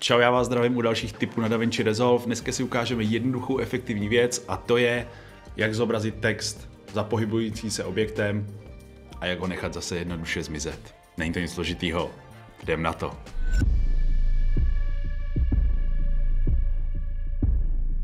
Čau, já vás zdravím u dalších typů na DaVinci Resolve. Dneska si ukážeme jednoduchou efektivní věc a to je, jak zobrazit text za pohybující se objektem a jak ho nechat zase jednoduše zmizet. Není to nic složitýho. Jdem na to.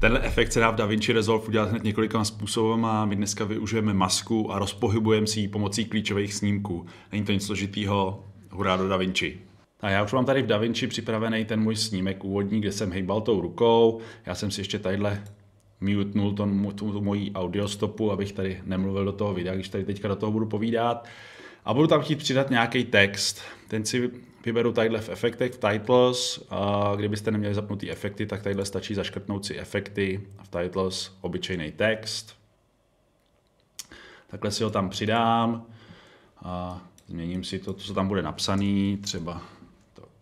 Tenhle efekt se dá v DaVinci Resolve udělat hned několika způsoby a my dneska využijeme masku a rozpohybujeme si ji pomocí klíčových snímků. Není to nic složitýho, hurá do DaVinci. A já už mám tady v DaVinci připravený ten můj snímek úvodní, kde jsem hejbal tou rukou. Já jsem si ještě tadyhle mutnul to, tu, tu moji audiostopu, abych tady nemluvil do toho videa, když tady teďka do toho budu povídat. A budu tam chtít přidat nějaký text. Ten si vyberu tadyhle v efektech, v titles. A kdybyste neměli zapnutý efekty, tak tadyhle stačí zaškrtnout si efekty a v titles obyčejný text. Takhle si ho tam přidám a změním si to, co tam bude napsaný, třeba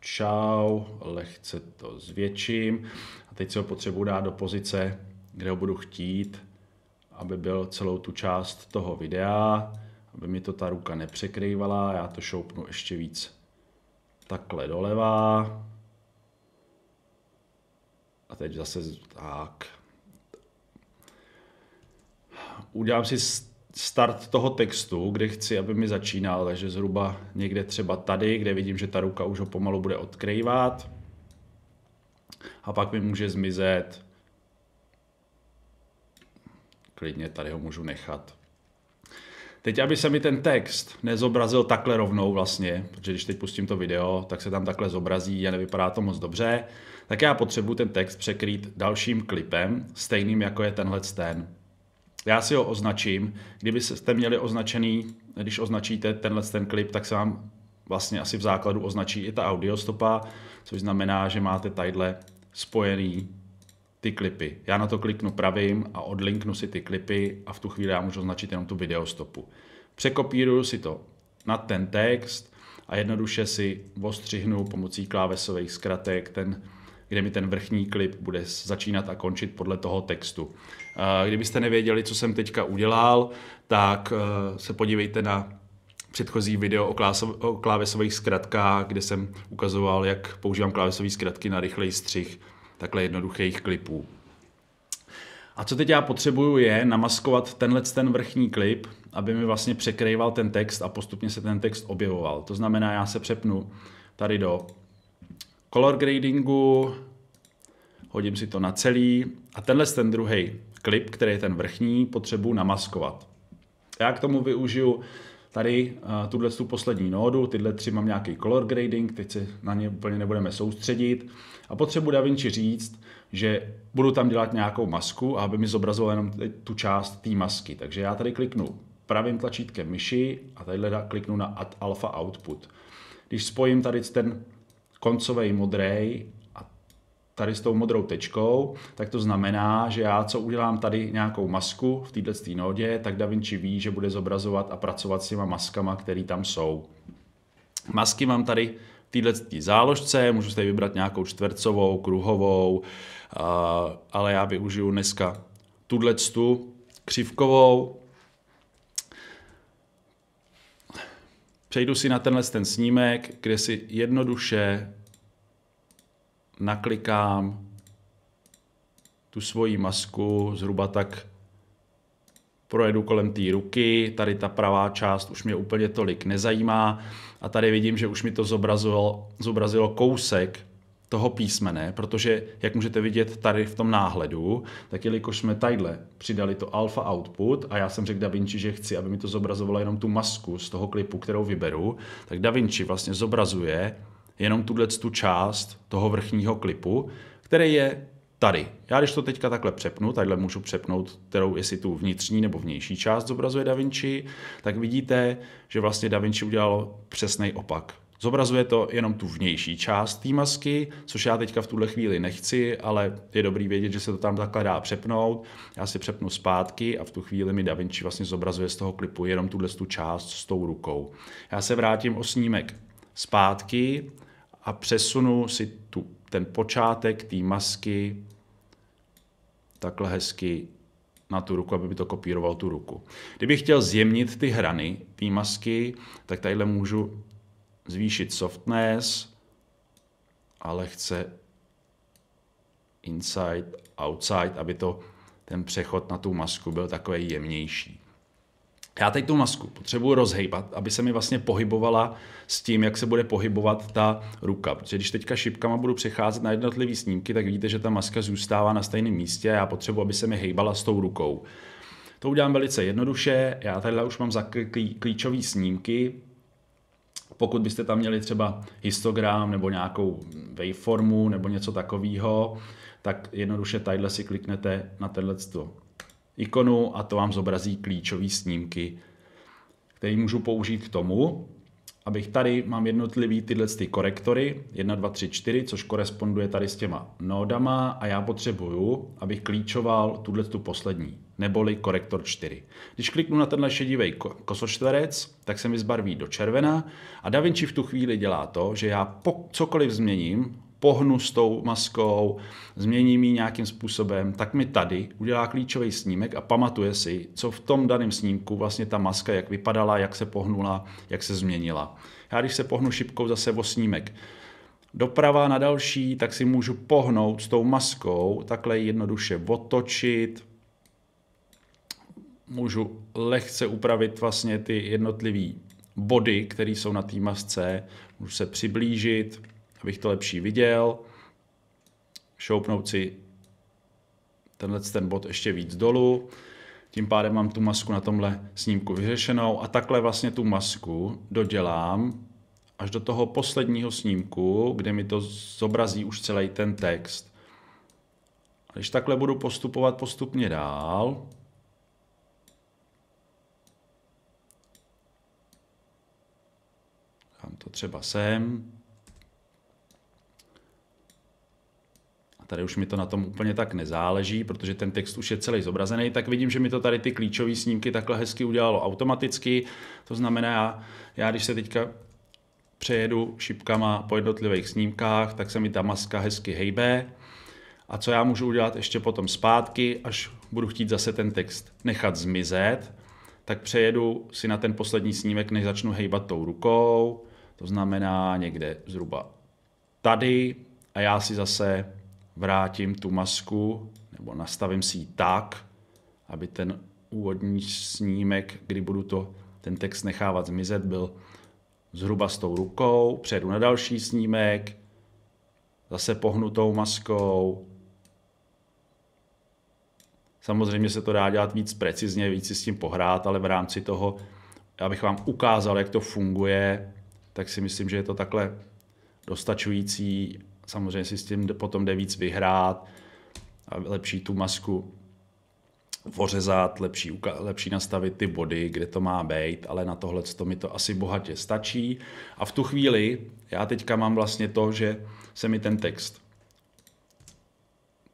čau, lehce to zvětším a teď se ho potřebuji dát do pozice, kde ho budu chtít, aby byl celou tu část toho videa, aby mi to ta ruka nepřekrývala, já to šoupnu ještě víc takhle doleva. A teď zase tak. Udělám si start toho textu, kde chci, aby mi začínal, takže zhruba někde třeba tady, kde vidím, že ta ruka už ho pomalu bude odkrývat a pak mi může zmizet. Klidně tady ho můžu nechat. Teď, aby se mi ten text nezobrazil takhle rovnou vlastně, protože když teď pustím to video, tak se tam takhle zobrazí a nevypadá to moc dobře, tak já potřebuji ten text překrýt dalším klipem, stejným jako je tenhle ten. Já si ho označím. Kdybyste měli označený, když označíte tenhle ten klip, tak se vám vlastně asi v základu označí i ta audiostopa, což znamená, že máte tadyhle spojený ty klipy. Já na to kliknu pravým a odlinknu si ty klipy a v tu chvíli já můžu označit jenom tu videostopu. Překopíruju si to na ten text a jednoduše si ostřihnu pomocí klávesových zkratek ten kde mi ten vrchní klip bude začínat a končit podle toho textu. Kdybyste nevěděli, co jsem teďka udělal, tak e, se podívejte na předchozí video o, o klávesových zkratkách, kde jsem ukazoval, jak používám klávesové zkratky na rychlej střih takhle jednoduchých klipů. A co teď já potřebuju je namaskovat tenhle ten vrchní klip, aby mi vlastně překrýval ten text a postupně se ten text objevoval. To znamená, já se přepnu tady do color gradingu, hodím si to na celý a tenhle ten druhý klip, který je ten vrchní, potřebuji namaskovat. Já k tomu využiju tady eh, tuhle tu poslední nódu, tyhle tři mám nějaký color grading, teď se na ně úplně nebudeme soustředit a potřebuji DaVinci říct, že budu tam dělat nějakou masku a aby mi zobrazoval jenom tu část té masky. Takže já tady kliknu pravým tlačítkem myši a tady kliknu na Add Alpha Output. Když spojím tady ten koncovej modrej a tady s tou modrou tečkou, tak to znamená, že já co udělám tady nějakou masku v této nodě, tak DaVinci ví, že bude zobrazovat a pracovat s těma maskama, které tam jsou. Masky mám tady v této záložce, můžu si tady vybrat nějakou čtvercovou, kruhovou, ale já využiju dneska tuhle křivkovou, Přejdu si na tenhle ten snímek, kde si jednoduše naklikám tu svoji masku, zhruba tak projedu kolem té ruky, tady ta pravá část už mě úplně tolik nezajímá a tady vidím, že už mi to zobrazilo, zobrazilo kousek toho písmene, protože, jak můžete vidět tady v tom náhledu, tak jelikož jsme tadyhle přidali to alfa output a já jsem řekl DaVinci, že chci, aby mi to zobrazovalo jenom tu masku z toho klipu, kterou vyberu, tak DaVinci vlastně zobrazuje jenom tuhle tu část toho vrchního klipu, který je tady. Já když to teďka takhle přepnu, takhle můžu přepnout, kterou jestli tu vnitřní nebo vnější část zobrazuje DaVinci, tak vidíte, že vlastně DaVinci udělal přesný opak Zobrazuje to jenom tu vnější část té masky, což já teďka v tuhle chvíli nechci, ale je dobrý vědět, že se to tam takhle dá přepnout. Já si přepnu zpátky a v tu chvíli mi DaVinci vlastně zobrazuje z toho klipu jenom tuhle tu část s tou rukou. Já se vrátím o snímek zpátky a přesunu si tu, ten počátek té masky takhle hezky na tu ruku, aby by to kopíroval tu ruku. Kdybych chtěl zjemnit ty hrany té masky, tak tadyhle můžu zvýšit softness, ale chce inside, outside, aby to ten přechod na tu masku byl takový jemnější. Já teď tu masku potřebuji rozhejbat, aby se mi vlastně pohybovala s tím, jak se bude pohybovat ta ruka. Protože když teďka šipkama budu přecházet na jednotlivé snímky, tak vidíte, že ta maska zůstává na stejném místě a já potřebuji, aby se mi hejbala s tou rukou. To udělám velice jednoduše. Já tady už mám zaklí klíčový snímky, pokud byste tam měli třeba histogram nebo nějakou waveformu nebo něco takového, tak jednoduše tadyhle si kliknete na tenhle ikonu a to vám zobrazí klíčové snímky, které můžu použít k tomu, abych tady, mám jednotlivý tyhle ty korektory, 1, 2, 3, 4, což koresponduje tady s těma nódama a já potřebuju, abych klíčoval tuhle tu poslední, neboli korektor 4. Když kliknu na tenhle šedivý kosočtverec, tak se mi zbarví do červena a DaVinci v tu chvíli dělá to, že já po cokoliv změním, pohnu s tou maskou, změním ji nějakým způsobem, tak mi tady udělá klíčový snímek a pamatuje si, co v tom daném snímku vlastně ta maska, jak vypadala, jak se pohnula, jak se změnila. Já když se pohnu šipkou zase o snímek, doprava na další, tak si můžu pohnout s tou maskou, takhle jednoduše otočit, můžu lehce upravit vlastně ty jednotlivé body, které jsou na té masce, můžu se přiblížit, abych to lepší viděl. Šoupnout si tenhle ten bod ještě víc dolů. Tím pádem mám tu masku na tomhle snímku vyřešenou a takhle vlastně tu masku dodělám až do toho posledního snímku, kde mi to zobrazí už celý ten text. když takhle budu postupovat postupně dál, dám to třeba sem, a tady už mi to na tom úplně tak nezáleží, protože ten text už je celý zobrazený, tak vidím, že mi to tady ty klíčové snímky takhle hezky udělalo automaticky. To znamená, já když se teďka přejedu šipkama po jednotlivých snímkách, tak se mi ta maska hezky hejbe. A co já můžu udělat ještě potom zpátky, až budu chtít zase ten text nechat zmizet, tak přejedu si na ten poslední snímek, než začnu hejbat tou rukou, to znamená někde zhruba tady a já si zase vrátím tu masku nebo nastavím si ji tak, aby ten úvodní snímek, kdy budu to, ten text nechávat zmizet, byl zhruba s tou rukou, přejdu na další snímek, zase pohnutou maskou. Samozřejmě se to dá dělat víc precizně, víc si s tím pohrát, ale v rámci toho, abych vám ukázal, jak to funguje, tak si myslím, že je to takhle dostačující samozřejmě si s tím potom jde víc vyhrát, a lepší tu masku ořezat, lepší, lepší nastavit ty body, kde to má být, ale na tohle to mi to asi bohatě stačí. A v tu chvíli já teďka mám vlastně to, že se mi ten text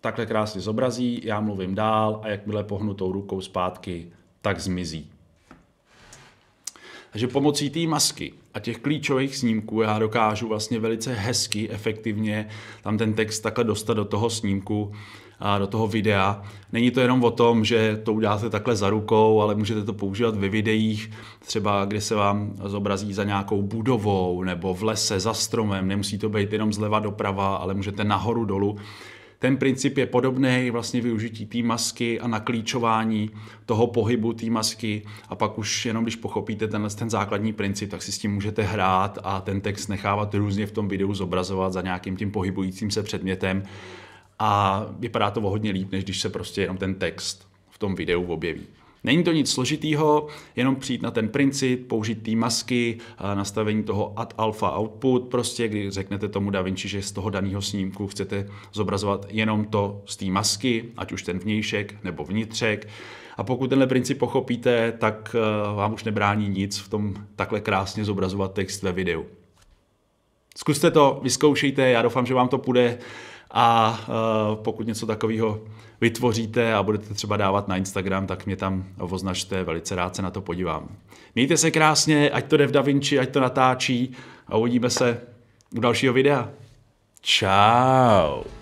takhle krásně zobrazí, já mluvím dál a jakmile pohnu tou rukou zpátky, tak zmizí. Takže pomocí té masky a těch klíčových snímků já dokážu vlastně velice hezky, efektivně tam ten text takhle dostat do toho snímku, a do toho videa. Není to jenom o tom, že to uděláte takhle za rukou, ale můžete to používat ve videích, třeba kde se vám zobrazí za nějakou budovou nebo v lese, za stromem. Nemusí to být jenom zleva doprava, ale můžete nahoru dolů. Ten princip je podobný, vlastně využití té masky a naklíčování toho pohybu té masky a pak už jenom když pochopíte tenhle ten základní princip, tak si s tím můžete hrát a ten text nechávat různě v tom videu zobrazovat za nějakým tím pohybujícím se předmětem a vypadá to o hodně líp, než když se prostě jenom ten text v tom videu objeví. Není to nic složitýho, jenom přijít na ten princip, použít té masky, eh, nastavení toho ad alpha output, prostě kdy řeknete tomu DaVinci, že z toho daného snímku chcete zobrazovat jenom to z té masky, ať už ten vnějšek nebo vnitřek. A pokud tenhle princip pochopíte, tak eh, vám už nebrání nic v tom takhle krásně zobrazovat text ve videu. Zkuste to, vyzkoušejte, já doufám, že vám to půjde. A eh, pokud něco takového vytvoříte a budete třeba dávat na Instagram, tak mě tam označte, velice rád se na to podívám. Mějte se krásně, ať to jde v DaVinci, ať to natáčí a uvidíme se u dalšího videa. Ciao.